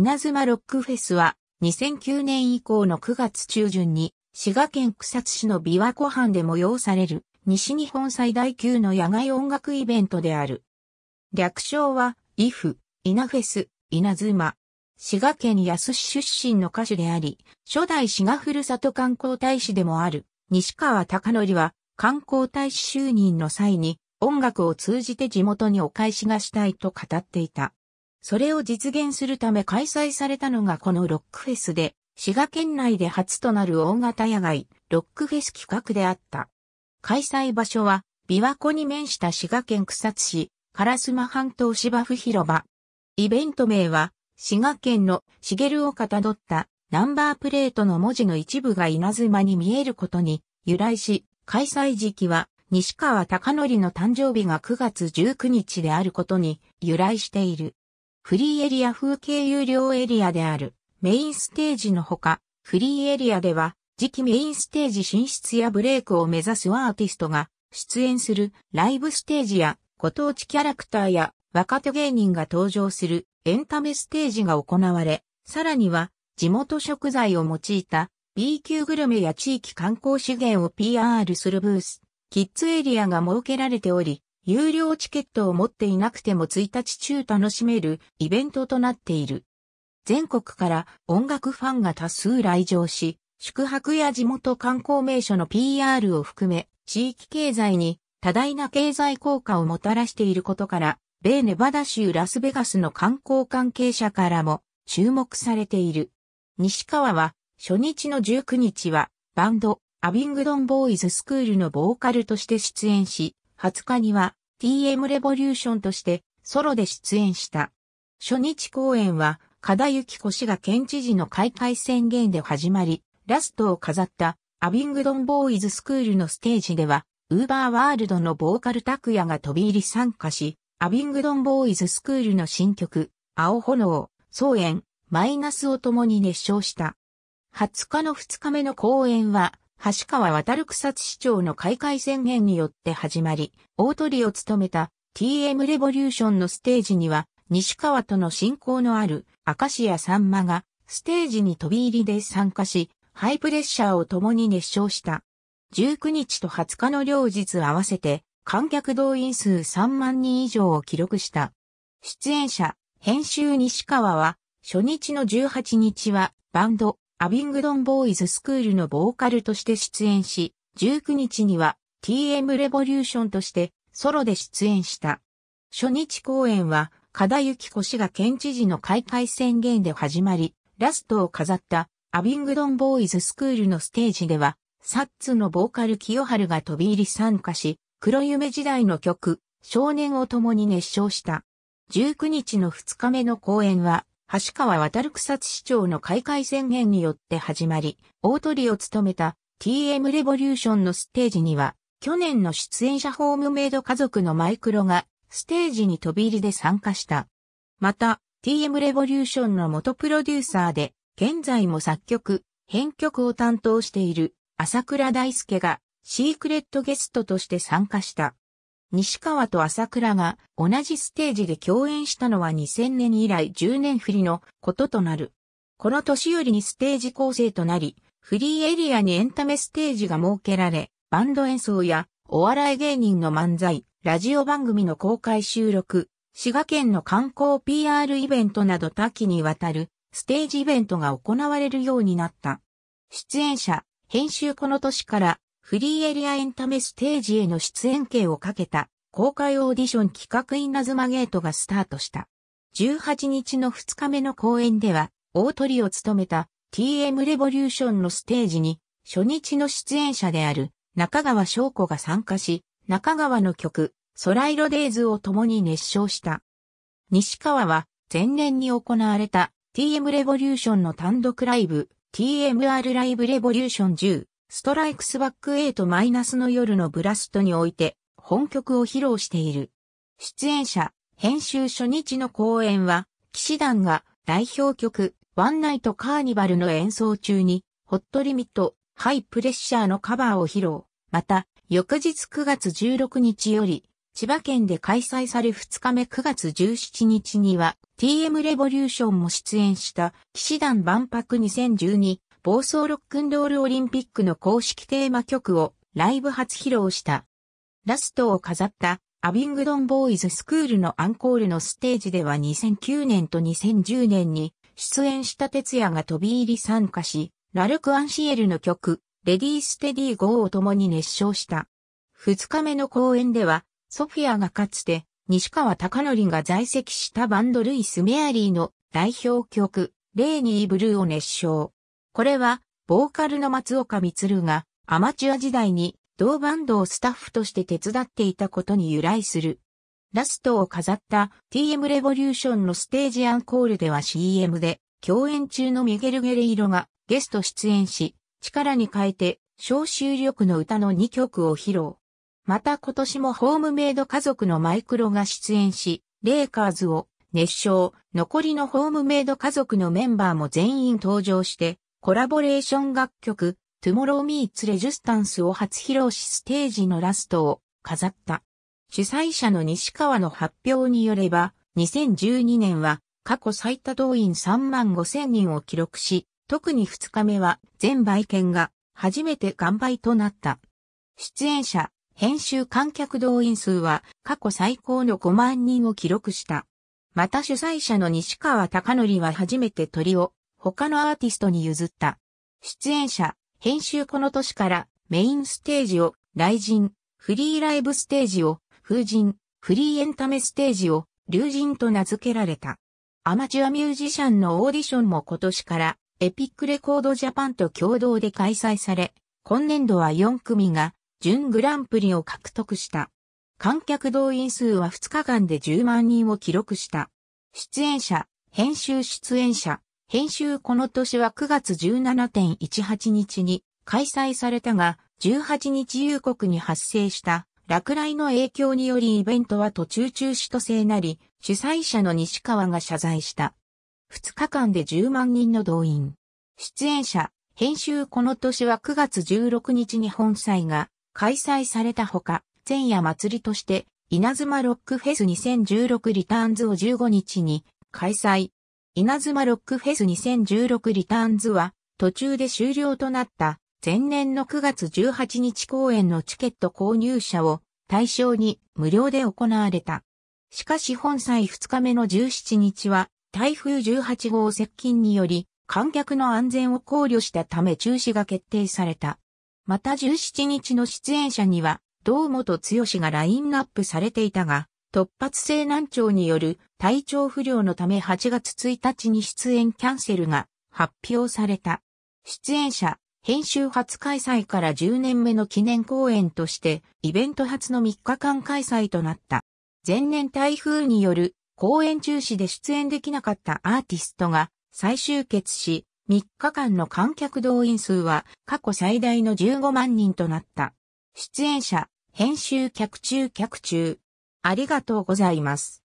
稲妻ロックフェスは2009年以降の9月中旬に滋賀県草津市の琵琶湖畔で催される西日本最大級の野外音楽イベントである。略称は、イフ、稲フェス、稲妻。滋賀県安市出身の歌手であり、初代滋賀ふるさと観光大使でもある西川貴則は観光大使就任の際に音楽を通じて地元にお返しがしたいと語っていた。それを実現するため開催されたのがこのロックフェスで、滋賀県内で初となる大型野外、ロックフェス企画であった。開催場所は、琵琶湖に面した滋賀県草津市、烏丸半島芝生広場。イベント名は、滋賀県の茂をかたどったナンバープレートの文字の一部が稲妻に見えることに由来し、開催時期は西川貴則の誕生日が9月19日であることに由来している。フリーエリア風景有料エリアであるメインステージのほか、フリーエリアでは次期メインステージ進出やブレイクを目指すアーティストが出演するライブステージやご当地キャラクターや若手芸人が登場するエンタメステージが行われ、さらには地元食材を用いた B 級グルメや地域観光資源を PR するブース、キッズエリアが設けられており、有料チケットを持っていなくても1日中楽しめるイベントとなっている。全国から音楽ファンが多数来場し、宿泊や地元観光名所の PR を含め、地域経済に多大な経済効果をもたらしていることから、米ネバダ州ラスベガスの観光関係者からも注目されている。西川は初日の19日はバンドアビングドンボーイズスクールのボーカルとして出演し、20日には TM レボリューションとしてソロで出演した。初日公演は、加田幸子氏が県知事の開会宣言で始まり、ラストを飾ったアビングドンボーイズスクールのステージでは、ウーバーワールドのボーカル拓也が飛び入り参加し、アビングドンボーイズスクールの新曲、青炎、草園、マイナスを共に熱唱した。20日の2日目の公演は、橋川渡る草津市長の開会宣言によって始まり、大鳥を務めた TM レボリューションのステージには、西川との親交のある明石家さんまが、ステージに飛び入りで参加し、ハイプレッシャーを共に熱唱した。19日と20日の両日合わせて、観客動員数3万人以上を記録した。出演者、編集西川は、初日の18日は、バンド、アビングドンボーイズスクールのボーカルとして出演し、19日には TM レボリューションとしてソロで出演した。初日公演は、加田幸子氏が県知事の開会宣言で始まり、ラストを飾ったアビングドンボーイズスクールのステージでは、サッツのボーカル清春が飛び入り参加し、黒夢時代の曲、少年を共に熱唱した。19日の2日目の公演は、橋川渡草津市長の開会宣言によって始まり、大鳥を務めた TM レボリューションのステージには、去年の出演者ホームメイド家族のマイクロが、ステージに飛び入りで参加した。また、TM レボリューションの元プロデューサーで、現在も作曲、編曲を担当している、朝倉大輔が、シークレットゲストとして参加した。西川と朝倉が同じステージで共演したのは2000年以来10年振りのこととなる。この年よりにステージ構成となり、フリーエリアにエンタメステージが設けられ、バンド演奏やお笑い芸人の漫才、ラジオ番組の公開収録、滋賀県の観光 PR イベントなど多岐にわたるステージイベントが行われるようになった。出演者、編集この年からフリーエリアエンタメステージへの出演権をかけた公開オーディション企画インナズマゲートがスタートした。18日の2日目の公演では、大鳥を務めた TM レボリューションのステージに、初日の出演者である中川翔子が参加し、中川の曲、空色デイズを共に熱唱した。西川は、前年に行われた TM レボリューションの単独ライブ、TMR ライブレボリューション10ストライクスバック8マイナスの夜のブラストにおいて本曲を披露している。出演者、編集初日の公演は、騎士団が代表曲、ワンナイトカーニバルの演奏中に、ホットリミット、ハイプレッシャーのカバーを披露。また、翌日9月16日より、千葉県で開催され2日目9月17日には、TM レボリューションも出演した、騎士団万博2012暴走ロックンロールオリンピックの公式テーマ曲をライブ初披露した。ラストを飾ったアビングドンボーイズスクールのアンコールのステージでは2009年と2010年に出演した哲也が飛び入り参加し、ラルク・アンシエルの曲、レディー・ステディー・ゴーを共に熱唱した。2日目の公演では、ソフィアがかつて、西川貴則が在籍したバンドルイス・メアリーの代表曲、レーニー・ブルーを熱唱。これは、ボーカルの松岡光がアマチュア時代に同バンドをスタッフとして手伝っていたことに由来する。ラストを飾った TM レボリューションのステージアンコールでは CM で共演中のミゲル・ゲレイロがゲスト出演し、力に変えて消集力の歌の2曲を披露。また今年もホームメイド家族のマイクロが出演し、レイカーズを熱唱、残りのホームメイド家族のメンバーも全員登場して、コラボレーション楽曲、トゥモローミーツレジスタンスを初披露しステージのラストを飾った。主催者の西川の発表によれば、2012年は過去最多動員3万5千人を記録し、特に2日目は全売券が初めて完売となった。出演者、編集観客動員数は過去最高の5万人を記録した。また主催者の西川貴則は初めて鳥を他のアーティストに譲った。出演者、編集この年からメインステージを雷神、フリーライブステージを風神、フリーエンタメステージを竜神と名付けられた。アマチュアミュージシャンのオーディションも今年からエピックレコードジャパンと共同で開催され、今年度は4組が準グランプリを獲得した。観客動員数は2日間で10万人を記録した。出演者、編集出演者、編集この年は9月17.18日に開催されたが、18日夕刻に発生した落雷の影響によりイベントは途中中止とせいなり、主催者の西川が謝罪した。2日間で10万人の動員。出演者、編集この年は9月16日に本祭が開催されたほか、前夜祭りとして、稲妻ロックフェス2016リターンズを15日に開催。稲妻ロックフェス2016リターンズは途中で終了となった前年の9月18日公演のチケット購入者を対象に無料で行われた。しかし本祭2日目の17日は台風18号接近により観客の安全を考慮したため中止が決定された。また17日の出演者には堂本剛がラインナップされていたが、突発性難聴による体調不良のため8月1日に出演キャンセルが発表された。出演者、編集初開催から10年目の記念公演として、イベント初の3日間開催となった。前年台風による公演中止で出演できなかったアーティストが再集結し、3日間の観客動員数は過去最大の15万人となった。出演者、編集客中客中、ありがとうございます。